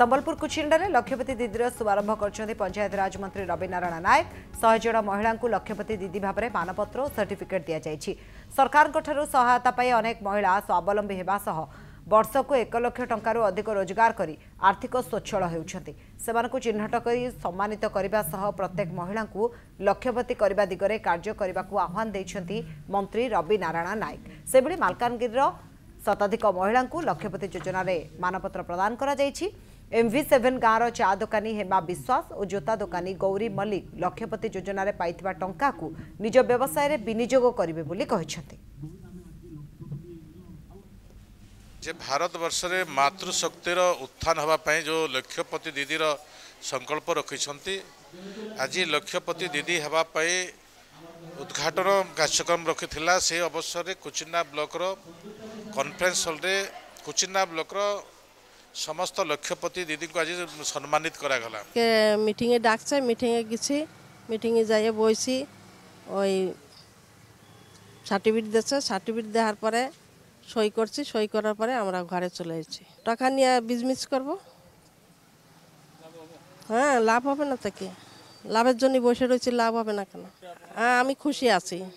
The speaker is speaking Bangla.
ସମ୍ବଲପୁର କୁଚିଣ୍ଡାରେ ଲକ୍ଷ୍ୟପତି ଦିଦିର ଶୁଭାରମ୍ଭ କରିଛନ୍ତି ପଞ୍ଚାୟତିରାଜ ମନ୍ତ୍ରୀ ରବି ନାରାୟଣ ନାୟକ ଶହେ ଜଣ ମହିଳାଙ୍କୁ ଲକ୍ଷ୍ୟପତି ଦିଦି ଭାବରେ ମାନପତ୍ର ଓ ସାର୍ଟିଫିକେଟ୍ ଦିଆଯାଇଛି ସରକାରଙ୍କଠାରୁ ସହାୟତା ପାଇ ଅନେକ ମହିଳା ସ୍ୱାବଲମ୍ବୀ ହେବା ସହ ବର୍ଷକୁ ଏକ ଲକ୍ଷ ଟଙ୍କାରୁ ଅଧିକ ରୋଜଗାର କରି ଆର୍ଥିକ ସ୍ୱଚ୍ଛଳ ହେଉଛନ୍ତି ସେମାନଙ୍କୁ ଚିହ୍ନଟ କରି ସମ୍ମାନିତ କରିବା ସହ ପ୍ରତ୍ୟେକ ମହିଳାଙ୍କୁ ଲକ୍ଷ୍ୟପତି କରିବା ଦିଗରେ କାର୍ଯ୍ୟ କରିବାକୁ ଆହ୍ୱାନ ଦେଇଛନ୍ତି ମନ୍ତ୍ରୀ ରବି ନାରାୟଣ ନାୟକ ସେଭଳି ମାଲକାନଗିରିର ଶତାଧିକ ମହିଳାଙ୍କୁ ଲକ୍ଷ୍ୟପତି ଯୋଜନାରେ ମାନପତ୍ର ପ୍ରଦାନ କରାଯାଇଛି ଏମ୍ଭି ସେଭେନ୍ ଗାଁର ଚା ଦୋକାନୀ ହେମା ବିଶ୍ୱାସ ଓ ଜୋତା ଦୋକାନୀ ଗୌରୀ ମଲ୍ଲିକ ଲକ୍ଷ୍ୟପତି ଯୋଜନାରେ ପାଇଥିବା ଟଙ୍କାକୁ ନିଜ ବ୍ୟବସାୟରେ ବିନିଯୋଗ କରିବେ ବୋଲି କହିଛନ୍ତି ଯେ ଭାରତବର୍ଷରେ ମାତୃଶକ୍ତିର ଉତ୍ଥାନ ହେବା ପାଇଁ ଯେଉଁ ଲକ୍ଷ୍ୟପତି ଦିଦିର ସଂକଳ୍ପ ରଖିଛନ୍ତି ଆଜି ଲକ୍ଷ୍ୟପତି ଦିଦି ହେବା ପାଇଁ উদ্ঘাটন কার্যক্রম রক্ষি সে অবসরে কুচিন্না ব্লকর কনফরেন্স হলরে কুচিন্না ব্লকর সমস্ত লক্ষ্যপতি দিদি আজ সম্মানিত করা গলা এ ডাকছে মিটিং এ কিছু মিটিং এ যাই বইছি ওই সার্টিফিকেট দিয়েছে সার্টিফিকেট দেওয়ার পরে সই করছি সই করার পরে আমরা ঘরে চলে এসেছি টাকা নিয়ে বিজনেস করব হ্যাঁ লাভ হবে না তাকে লাভের জন্য বসে রয়েছি লাভ হবে না কেন হ্যাঁ আমি খুশি আছি